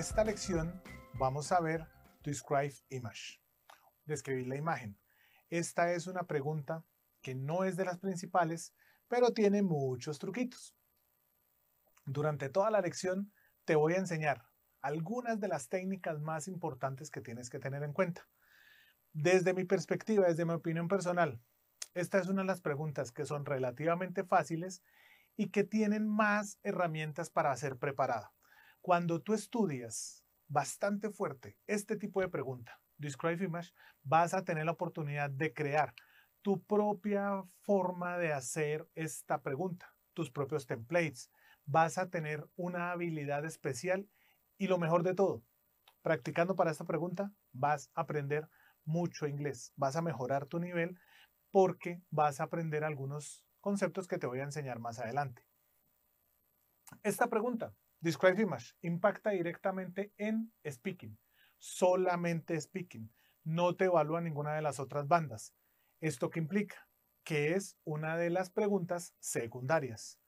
esta lección vamos a ver Describe Image, describir la imagen. Esta es una pregunta que no es de las principales, pero tiene muchos truquitos. Durante toda la lección te voy a enseñar algunas de las técnicas más importantes que tienes que tener en cuenta. Desde mi perspectiva, desde mi opinión personal, esta es una de las preguntas que son relativamente fáciles y que tienen más herramientas para ser preparada. Cuando tú estudias bastante fuerte este tipo de pregunta, Describe Image, vas a tener la oportunidad de crear tu propia forma de hacer esta pregunta, tus propios templates. Vas a tener una habilidad especial y lo mejor de todo, practicando para esta pregunta vas a aprender mucho inglés, vas a mejorar tu nivel porque vas a aprender algunos conceptos que te voy a enseñar más adelante. Esta pregunta Describe Image impacta directamente en Speaking, solamente Speaking. No te evalúa ninguna de las otras bandas. ¿Esto qué implica? Que es una de las preguntas secundarias.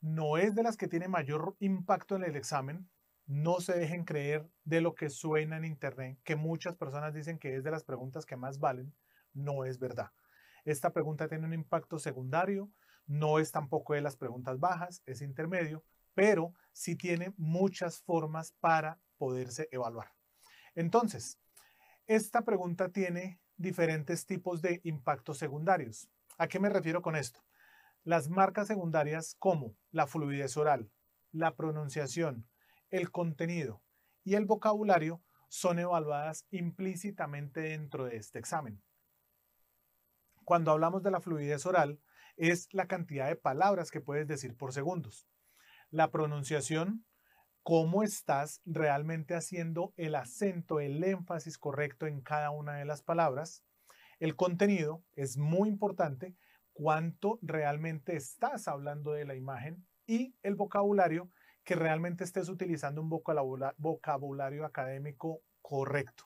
No es de las que tiene mayor impacto en el examen. No se dejen creer de lo que suena en Internet, que muchas personas dicen que es de las preguntas que más valen. No es verdad. Esta pregunta tiene un impacto secundario, no es tampoco de las preguntas bajas, es intermedio pero sí tiene muchas formas para poderse evaluar. Entonces, esta pregunta tiene diferentes tipos de impactos secundarios. ¿A qué me refiero con esto? Las marcas secundarias como la fluidez oral, la pronunciación, el contenido y el vocabulario son evaluadas implícitamente dentro de este examen. Cuando hablamos de la fluidez oral, es la cantidad de palabras que puedes decir por segundos la pronunciación, cómo estás realmente haciendo el acento, el énfasis correcto en cada una de las palabras. El contenido es muy importante, cuánto realmente estás hablando de la imagen y el vocabulario, que realmente estés utilizando un vocabulario académico correcto.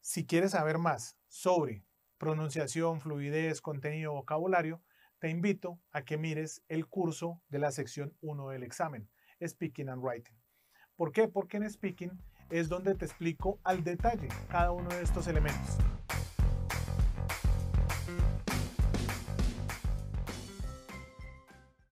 Si quieres saber más sobre pronunciación, fluidez, contenido, vocabulario, te invito a que mires el curso de la sección 1 del examen, Speaking and Writing. ¿Por qué? Porque en Speaking es donde te explico al detalle cada uno de estos elementos.